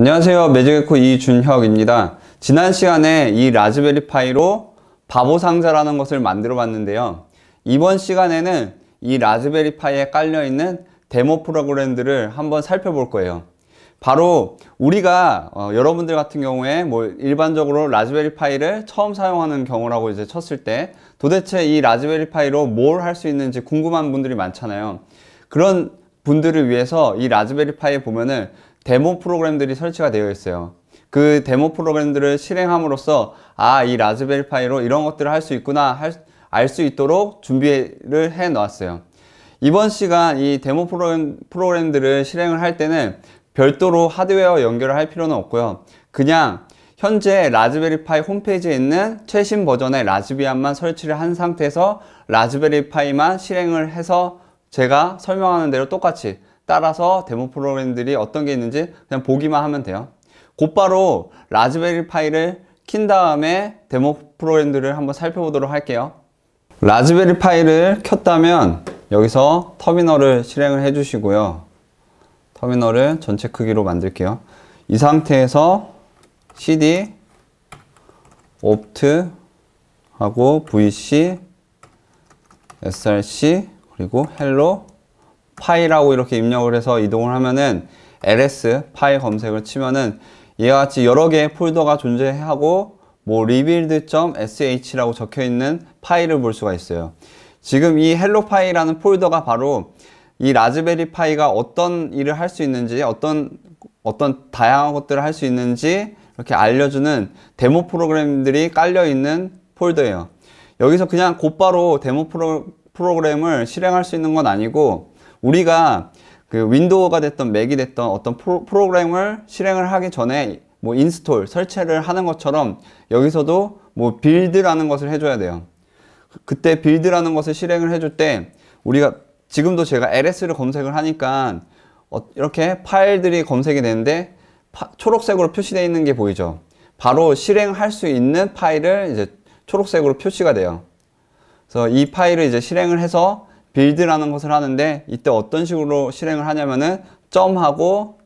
안녕하세요 매직에코 이준혁입니다 지난 시간에 이 라즈베리 파이로 바보 상자라는 것을 만들어 봤는데요 이번 시간에는 이 라즈베리 파이에 깔려 있는 데모 프로그램들을 한번 살펴볼 거예요 바로 우리가 어, 여러분들 같은 경우에 뭐 일반적으로 라즈베리 파이를 처음 사용하는 경우라고 이제 쳤을 때 도대체 이 라즈베리 파이로 뭘 할 수 있는지 궁금한 분들이 많잖아요 그런 분들을 위해서 이 라즈베리 파이에 보면은 데모 프로그램들이 설치가 되어 있어요 그 데모 프로그램들을 실행함으로써 아 이 라즈베리 파이로 이런 것들을 할 수 있구나 알수 있도록 준비를 해 놨어요 이번 시간 이 데모 프로그램, 프로그램들을 실행을 할 때는 별도로 하드웨어 연결을 할 필요는 없고요 그냥 현재 라즈베리파이 홈페이지에 있는 최신 버전의 라즈비안만 설치를 한 상태에서 라즈베리파이만 실행을 해서 제가 설명하는 대로 똑같이 따라서 데모 프로그램들이 어떤 게 있는지 그냥 보기만 하면 돼요 곧바로 라즈베리 파이를 킨 다음에 데모 프로그램들을 한번 살펴보도록 할게요 라즈베리 파이를 켰다면 여기서 터미널을 실행을 해 주시고요 터미널을 전체 크기로 만들게요 이 상태에서 cd opt 하고 vc src 그리고 hello 파이라고 이렇게 입력을 해서 이동을 하면은 ls 파이 검색을 치면은 이와 같이 여러 개의 폴더가 존재하고 뭐 rebuild.sh라고 적혀 있는 파일을 볼 수가 있어요. 지금 이 헬로 파이라는 폴더가 바로 이 라즈베리 파이가 어떤 일을 할 수 있는지 어떤 어떤 다양한 것들을 할 수 있는지 이렇게 알려주는 데모 프로그램들이 깔려 있는 폴더예요. 여기서 그냥 곧바로 데모 프로, 프로그램을 실행할 수 있는 건 아니고 우리가 그 윈도우가 됐던 맥이 됐던 어떤 프로, 그램을 실행을 하기 전에 뭐 인스톨 설치를 하는 것처럼 여기서도 뭐 빌드라는 것을 해줘야 돼요 그, 그때 빌드라는 것을 실행을 해줄 때 우리가 지금도 제가 ls를 검색을 하니까 어, 이렇게 파일들이 검색이 되는데 초록색으로 표시되어 있는 게 보이죠 바로 실행할 수 있는 파일을 이제 초록색으로 표시가 돼요 그래서 이 파일을 이제 실행을 해서 빌드라는 것을 하는데 이때 어떤 식으로 실행을 하냐면은 점하고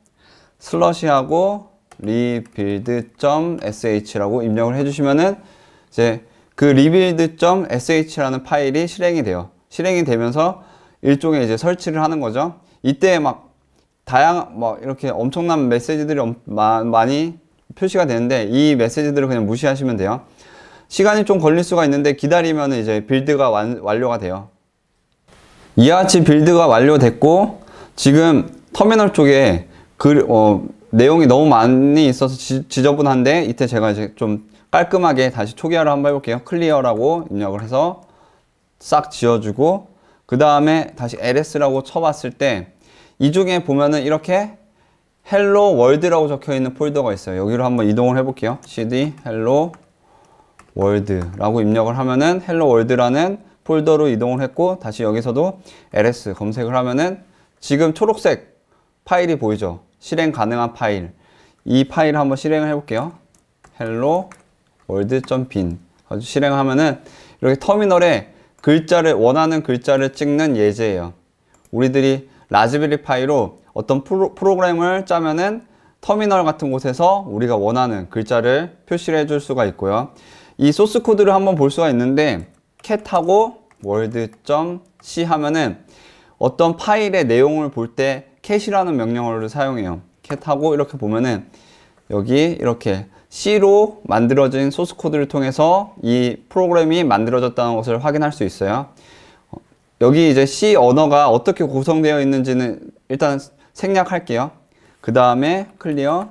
슬러시하고 rebuild.sh라고 입력을 해주시면은 이제 그 rebuild.sh라는 파일이 실행이 돼요. 실행이 되면서 일종의 이제 설치를 하는 거죠. 이때 막 다양 뭐 이렇게 엄청난 메시지들이 엄, 마, 많이 표시가 되는데 이 메시지들을 그냥 무시하시면 돼요. 시간이 좀 걸릴 수가 있는데 기다리면 이제 빌드가 완, 완료가 돼요. 이와치 빌드가 완료됐고 지금 터미널 쪽에 그, 어, 내용이 너무 많이 있어서 지, 저분한데 이때 제가 이제 좀 깔끔하게 다시 초기화를 한번 해볼게요 클리어라고 입력을 해서 싹 지워주고 그 다음에 다시 ls라고 쳐봤을 때 이중에 보면은 이렇게 헬로 월드라고 적혀있는 폴더가 있어요 여기로 한번 이동을 해볼게요 cd 헬로 월드라고 입력을 하면은 헬로 월드라는 폴더로 이동을 했고 다시 여기서도 ls 검색을 하면은 지금 초록색 파일이 보이죠 실행 가능한 파일 이 파일 한번 실행을 해볼게요 hello world.bin 아주 실행하면은 이렇게 터미널에 글자를 원하는 글자를 찍는 예제예요 우리들이 라즈베리 파이로 어떤 프로, 프로그램을 짜면은 터미널 같은 곳에서 우리가 원하는 글자를 표시를 해줄 수가 있고요 이 소스 코드를 한번 볼 수가 있는데 캣하고 월드 r c 하면은 어떤 파일의 내용을 볼때 캣이라는 명령어를 사용해요. 캣하고 이렇게 보면은 여기 이렇게 C로 만들어진 소스 코드를 통해서 이 프로그램이 만들어졌다는 것을 확인할 수 있어요. 어, 여기 이제 C 언어가 어떻게 구성되어 있는지는 일단 생략할게요. 그 다음에 클리어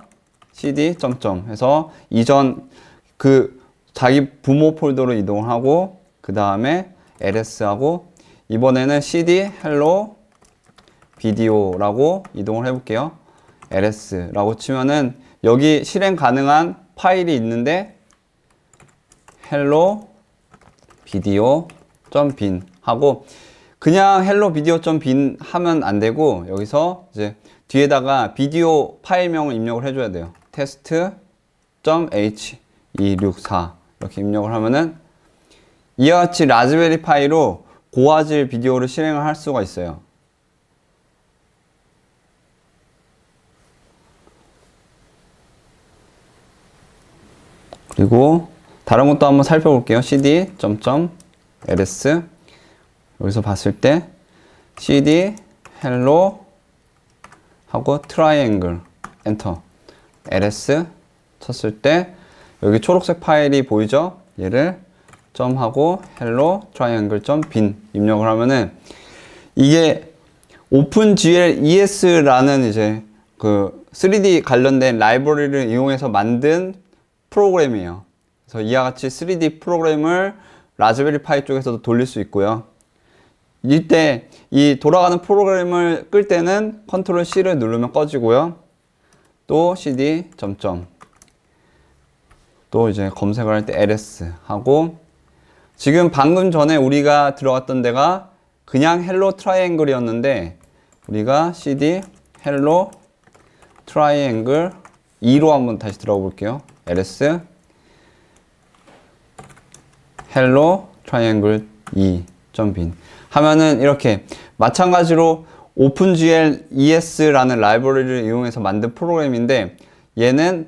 cd 점점 해서 이전 그 자기 부모 폴더로 이동하고 그 다음에 ls하고 이번에는 cd hello 비디오라고 이동을 해볼게요. ls라고 치면은 여기 실행 가능한 파일이 있는데 hello 비디오.bin 하고 그냥 hello 비디오.bin 하면 안 되고 여기서 이제 뒤에다가 비디오 파일명을 입력을 해줘야 돼요. 테스트.h264 이렇게 입력을 하면은 이와 같이 라즈베리 파이로 고화질 비디오를 실행을 할 수가 있어요. 그리고 다른 것도 한번 살펴볼게요. cd 점점 ls 여기서 봤을 때 cd hello 하고 triangle, enter, ls 쳤을 때 여기 초록색 파일이 보이죠? 얘를 점 하고 hello triangle 점빈 입력을 하면은 이게 OpenGL ES라는 이제 그 3D 관련된 라이브러리를 이용해서 만든 프로그램이에요. 그래서 이와 같이 3D 프로그램을 라즈베리 파이 쪽에서도 돌릴 수 있고요. 이때 이 돌아가는 프로그램을 끌 때는 컨트롤 C를 누르면 꺼지고요. 또 CD 점점 또 이제 검색을 할 때 LS 하고 지금 방금 전에 우리가 들어왔던 데가 그냥 헬로 트라이앵글이었는데 우리가 cd 헬로 트라이앵글 2로 한번 다시 들어가 볼게요. ls 헬로 트라이앵글 2 bin 하면은 이렇게 마찬가지로 OpenGL ES라는 라이브러리를 이용해서 만든 프로그램인데 얘는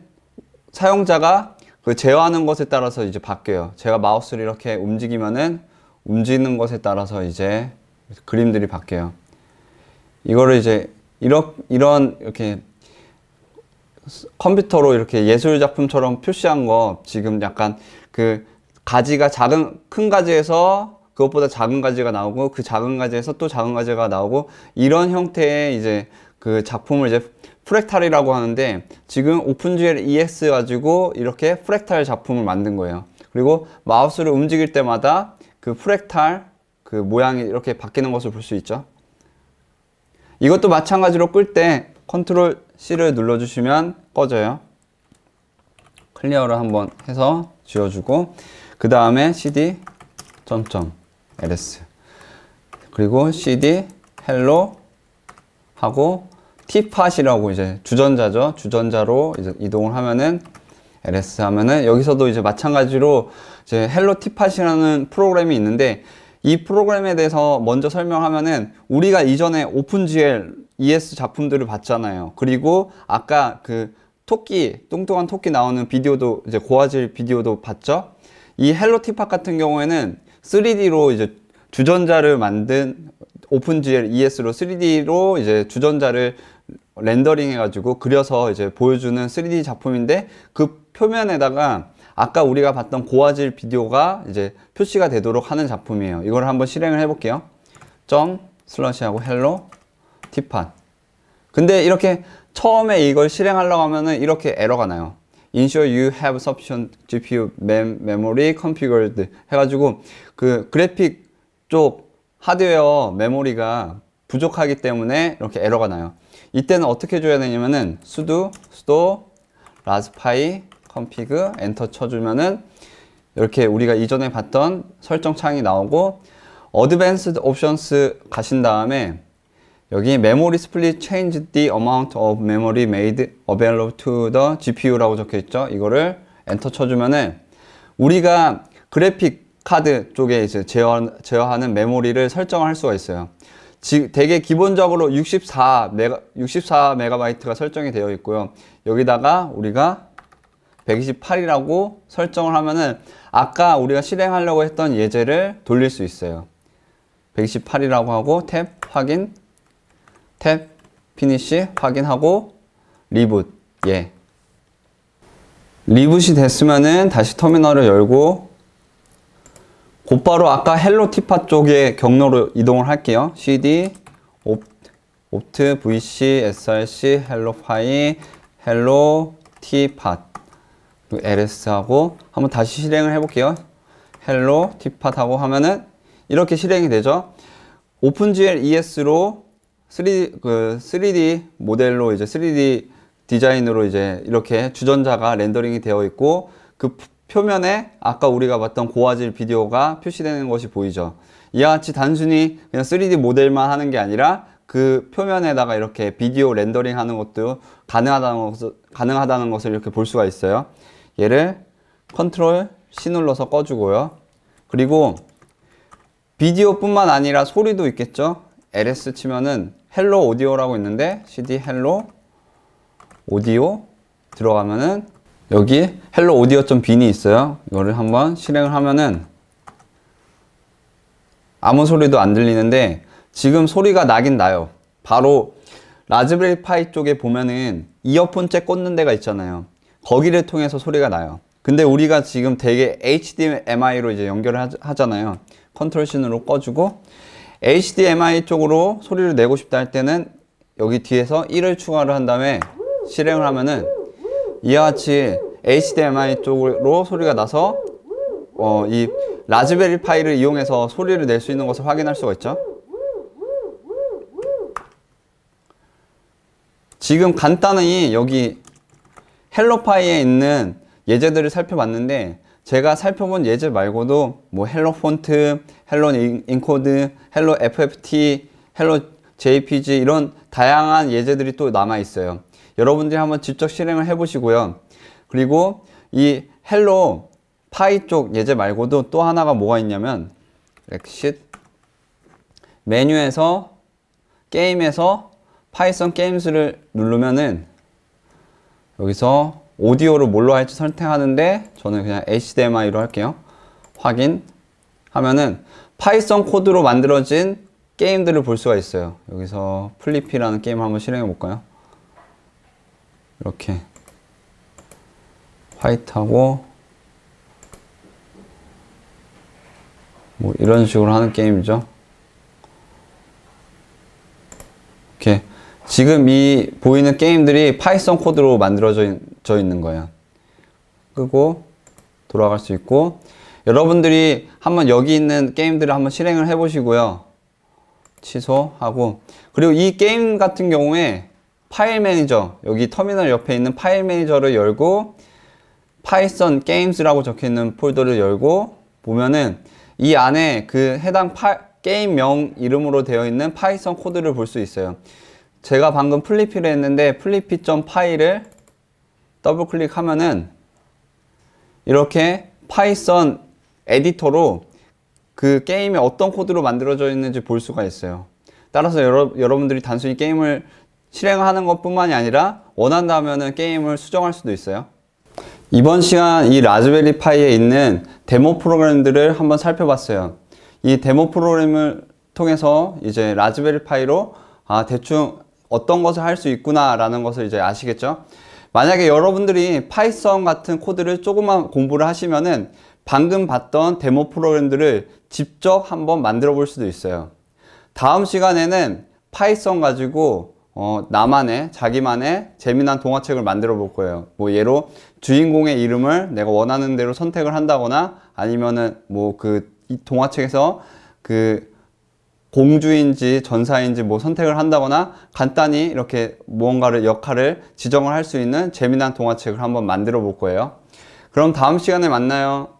사용자가 그 제어하는 것에 따라서 이제 바뀌어요. 제가 마우스를 이렇게 움직이면은 움직이는 것에 따라서 이제 그림들이 바뀌어요. 이거를 이제 이런 이런 이렇게 컴퓨터로 이렇게 예술 작품처럼 표시한 거 지금 약간 그 가지가 작은 큰 가지에서 그것보다 작은 가지가 나오고 그 작은 가지에서 또 작은 가지가 나오고 이런 형태의 이제 그 작품을 이제 프랙탈이라고 하는데 지금 오픈GL EX 가지고 이렇게 프랙탈 작품을 만든 거예요. 그리고 마우스를 움직일 때마다 그프랙탈그 그 모양이 이렇게 바뀌는 것을 볼 수 있죠. 이것도 마찬가지로 끌 때 컨트롤 C를 눌러주시면 꺼져요. 클리어를 한번 해서 지워주고 그 다음에 cd 점점 ls 그리고 cd hello 하고 티팟이라고 이제 주전자죠. 주전자로 이제 이동을 하면은 LS 하면은 여기서도 이제 마찬가지로 이제 헬로 티팟이라는 프로그램이 있는데 이 프로그램에 대해서 먼저 설명하면은 우리가 이전에 오픈GL ES 작품들을 봤잖아요. 그리고 아까 그 토끼 뚱뚱한 토끼 나오는 비디오도 이제 고화질 비디오도 봤죠. 이 헬로 티팟 같은 경우에는 3D로 이제 주전자를 만든 오픈GL ES로 3D로 이제 주전자를 렌더링 해가지고 그려서 이제 보여주는 3D 작품인데 그 표면에다가 아까 우리가 봤던 고화질 비디오가 이제 표시가 되도록 하는 작품이에요 이걸 한번 실행을 해볼게요 점 슬러시하고 헬로 티판 근데 이렇게 처음에 이걸 실행하려고 하면은 이렇게 에러가 나요 ensure you have sufficient GPU memory configured 해가지고 그 그래픽 쪽 하드웨어 메모리가 부족하기 때문에 이렇게 에러가 나요 이때는 어떻게 줘야 되냐면은 sudo sudo r a s p b config 엔터 쳐주면은 이렇게 우리가 이전에 봤던 설정 창이 나오고 어드밴스드 옵션스 가신 다음에 여기 메모리 스플릿 change the amount of memory made available to the GPU라고 적혀 있죠. 이거를 엔터 쳐주면은 우리가 그래픽 카드 쪽에 이제 제어, 제어하는 메모리를 설정할 수가 있어요. 대개 기본적으로 64 메가 64 메가바이트가 설정이 되어 있고요. 여기다가 우리가 128이라고 설정을 하면은 아까 우리가 실행하려고 했던 예제를 돌릴 수 있어요. 128이라고 하고 탭 확인 탭 피니시 확인하고 리붓 예 리붓이 됐으면은 다시 터미널을 열고 곧바로 아까 헬로 티파 쪽에 경로로 이동을 할게요. cd opt vc src 헬로 파이 헬로 티팟 ls하고 한번 다시 실행을 해볼게요. 헬로 티팟하고 하면은 이렇게 실행이 되죠. OpenGL ES로 3D, 그 3D 모델로 이제 3D 디자인으로 이제 이렇게 주전자가 렌더링이 되어 있고 그 표면에 아까 우리가 봤던 고화질 비디오가 표시되는 것이 보이죠 이와 같이 단순히 그냥 3D 모델만 하는 게 아니라 그 표면에다가 이렇게 비디오 렌더링 하는 것도 가능하다는, 것, 가능하다는 것을 이렇게 볼 수가 있어요 얘를 컨트롤 C 눌러서 꺼주고요 그리고 비디오 뿐만 아니라 소리도 있겠죠 ls 치면은 헬로 오디오라고 있는데 cd 헬로 오디오 들어가면은 여기 헬로 오디오.bin이 있어요. 이거를 한번 실행을 하면은 아무 소리도 안 들리는데 지금 소리가 나긴 나요. 바로 라즈베리 파이 쪽에 보면은 이어폰째 꽂는 데가 있잖아요. 거기를 통해서 소리가 나요. 근데 우리가 지금 되게 HDMI로 이제 연결을 하잖아요. 컨트롤 신으로 꺼주고 HDMI 쪽으로 소리를 내고 싶다 할 때는 여기 뒤에서 1을 추가를 한 다음에 실행을 하면은 이와 같이 HDMI 쪽으로 소리가 나서 어, 이 라즈베리 파이를 이용해서 소리를 낼 수 있는 것을 확인할 수가 있죠. 지금 간단히 여기 헬로파이에 있는 예제들을 살펴봤는데 제가 살펴본 예제 말고도 뭐 헬로 폰트, 헬로 인코드, 헬로 FFT, 헬로 JPG 이런 다양한 예제들이 또 남아 있어요. 여러분들이 한번 직접 실행을 해보시고요. 그리고 이 헬로 파이 쪽 예제 말고도 또 하나가 뭐가 있냐면 렉싯 메뉴에서 게임에서 파이썬 게임스를 누르면은 여기서 오디오를 뭘로 할지 선택하는데 저는 그냥 HDMI로 할게요. 확인 하면은 파이썬 코드로 만들어진 게임들을 볼 수가 있어요. 여기서 플리피라는 게임 을 한번 실행해 볼까요? 이렇게 화이트하고 뭐 이런 식으로 하는 게임이죠 이렇게 지금 이 보이는 게임들이 파이썬 코드로 만들어져 있는 거예요 끄고 돌아갈 수 있고 여러분들이 한번 여기 있는 게임들을 한번 실행을 해 보시고요 취소하고 그리고 이 게임 같은 경우에 파일 매니저 여기 터미널 옆에 있는 파일 매니저를 열고 파이썬 게임즈라고 적혀있는 폴더를 열고 보면은 이 안에 그 해당 파, 게임명 이름으로 되어 있는 파이썬 코드를 볼 수 있어요 제가 방금 플리피를 했는데 플리피.파이를 더블 클릭하면은 이렇게 파이썬 에디터로 그 게임이 어떤 코드로 만들어져 있는지 볼 수가 있어요 따라서 여러, 여러분들이 단순히 게임을 실행하는 것뿐만이 아니라 원한다면 게임을 수정할 수도 있어요. 이번 시간 이 라즈베리 파이에 있는 데모 프로그램들을 한번 살펴봤어요. 이 데모 프로그램을 통해서 이제 라즈베리 파이로 아 대충 어떤 것을 할 수 있구나 라는 것을 이제 아시겠죠? 만약에 여러분들이 파이썬 같은 코드를 조금만 공부를 하시면은 방금 봤던 데모 프로그램들을 직접 한번 만들어 볼 수도 있어요. 다음 시간에는 파이썬 가지고 어, 나만의 자기만의 재미난 동화책을 만들어 볼 거예요 뭐 예로 주인공의 이름을 내가 원하는 대로 선택을 한다거나 아니면은 뭐 그 동화책에서 그 공주인지 전사인지 뭐 선택을 한다거나 간단히 이렇게 무언가를 역할을 지정을 할 수 있는 재미난 동화책을 한번 만들어 볼 거예요 그럼 다음 시간에 만나요